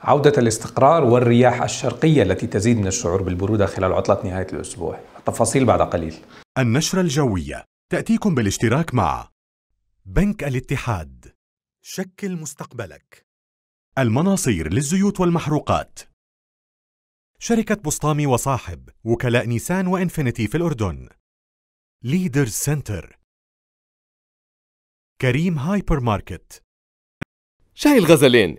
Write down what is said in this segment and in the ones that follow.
عودة الاستقرار والرياح الشرقية التي تزيد من الشعور بالبرودة خلال عطلة نهاية الأسبوع التفاصيل بعد قليل النشرة الجوية تأتيكم بالاشتراك مع بنك الاتحاد شكل مستقبلك المناصير للزيوت والمحروقات شركة بسطامي وصاحب وكلاء نيسان وإنفينيتي في الأردن ليدر سنتر كريم هايبر ماركت شاي الغزلين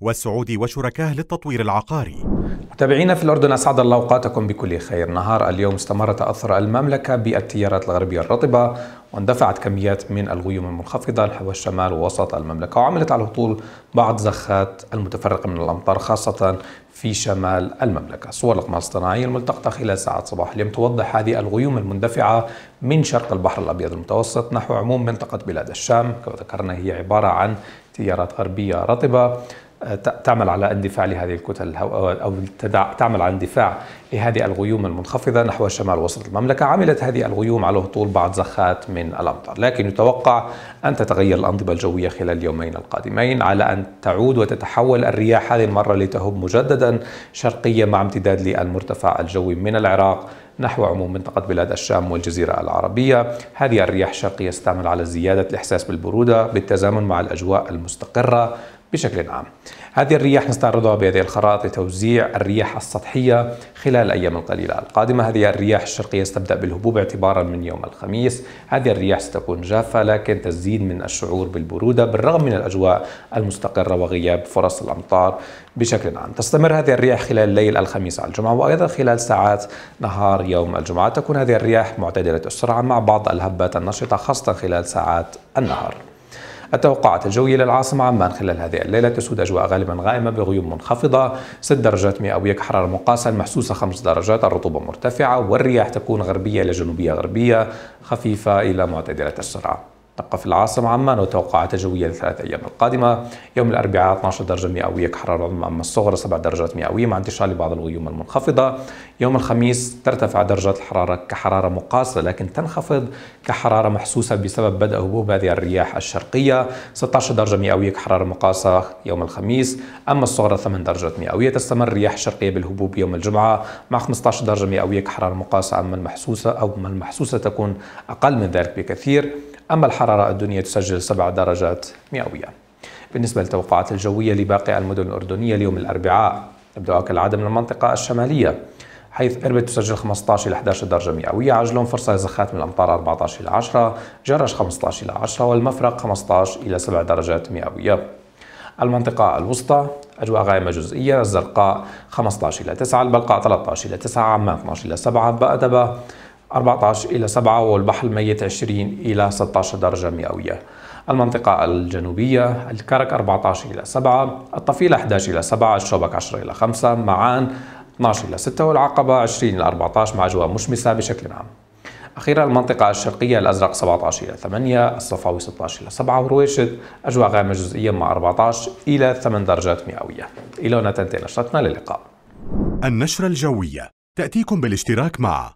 والسعودي وشركاه للتطوير العقاري متابعينا في الأردن أسعد الله أوقاتكم بكل خير نهار اليوم استمر تأثر المملكة بالتيارات الغربية الرطبة واندفعت كميات من الغيوم المنخفضة نحو الشمال ووسط المملكة وعملت على طول بعض زخات المتفرقة من الأمطار خاصة في شمال المملكة صور الأقمار الصناعية الملتقطة خلال ساعات صباح اليوم توضح هذه الغيوم المندفعة من شرق البحر الأبيض المتوسط نحو عموم منطقة بلاد الشام كما ذكرنا هي عبارة عن تيارات غربية رطبة آه، تعمل على اندفاع لهذه الكتل أو تعمل على اندفاع لهذه الغيوم المنخفضة نحو شمال وسط المملكة عملت هذه الغيوم على هطول بعض زخات من الأمطار لكن يتوقع أن تتغير الأنظمة الجوية خلال اليومين القادمين على أن تعود وتتحول الرياح هذه المرة لتهب مجددا شرقية مع امتداد للمرتفع الجوي من العراق نحو عموم منطقة بلاد الشام والجزيرة العربية هذه الرياح الشرقية ستعمل على زيادة الإحساس بالبرودة بالتزامن مع الأجواء المستقرة بشكل عام هذه الرياح نستعرضها بهذه الخرائط لتوزيع الرياح السطحية خلال الأيام القليلة القادمة هذه الرياح الشرقية ستبدأ بالهبوب اعتبارا من يوم الخميس هذه الرياح ستكون جافة لكن تزيد من الشعور بالبرودة بالرغم من الأجواء المستقرة وغياب فرص الأمطار بشكل عام تستمر هذه الرياح خلال ليل الخميس على الجمعة وأيضا خلال ساعات نهار يوم الجمعة تكون هذه الرياح معتدلة السرعة مع بعض الهبات النشطة خاصة خلال ساعات النهار التوقعات الجوية للعاصمة عمان خلال هذه الليلة تسود أجواء غالبا غائمة بغيوم منخفضة 6 درجات مئوية كحرارة مقاسة المحسوسة 5 درجات الرطوبة مرتفعة والرياح تكون غربية إلى جنوبية غربية خفيفة إلى معتدلة السرعة تبقى في العاصمة عمان وتوقعات الجوية للثلاث أيام القادمة يوم الأربعاء 12 درجة مئوية كحرارة أما الصغرى 7 درجات مئوية مع انتشار لبعض الغيوم المنخفضة يوم الخميس ترتفع درجات الحرارة كحرارة مقاصة لكن تنخفض كحرارة محسوسة بسبب بدء هبوب هذه الرياح الشرقية 16 درجة مئوية كحرارة مقاصة يوم الخميس أما الصغرى 8 درجات مئوية تستمر الرياح الشرقية بالهبوب يوم الجمعة مع 15 درجة مئوية كحرارة مقاصة أما المحسوسة أو المحسوسة تكون أقل من ذلك بكثير أما الحرارة الدنيا تسجل 7 درجات مئوية بالنسبة للتوقعات الجوية لباقي المدن الأردنية اليوم الأربعاء تبدأ كالعادة من المنطقة الشمالية حيث إربد تسجل 15 إلى 11 درجة مئوية عجلون فرصة لزخات من الأمطار 14 إلى 10 جرش 15 إلى 10 والمفرق 15 إلى 7 درجات مئوية المنطقة الوسطى أجواء غائمة جزئية الزرقاء 15 إلى 9 البلقاء 13 إلى 9 عمان 12 إلى 7 بأدبة 14 إلى 7 والبحر الميت 20 إلى 16 درجة مئوية المنطقة الجنوبية الكرك 14 إلى 7 الطفيل 11 إلى 7 الشوبك 10 إلى 5 معان 12 إلى 6 والعقبة 20 إلى 14 مع أجواء مشمسة بشكل عام أخيرا المنطقة الشرقية الأزرق 17 إلى 8 الصفاوي 16 إلى 7 ورويشد أجواء غامة جزئيا مع 14 إلى 8 درجات مئوية إلى هنا تنتهي نشرتنا للقاء النشرة الجوية تأتيكم بالاشتراك مع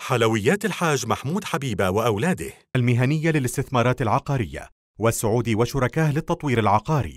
حلويات الحاج محمود حبيبة وأولاده المهنية للاستثمارات العقارية والسعودي وشركاه للتطوير العقاري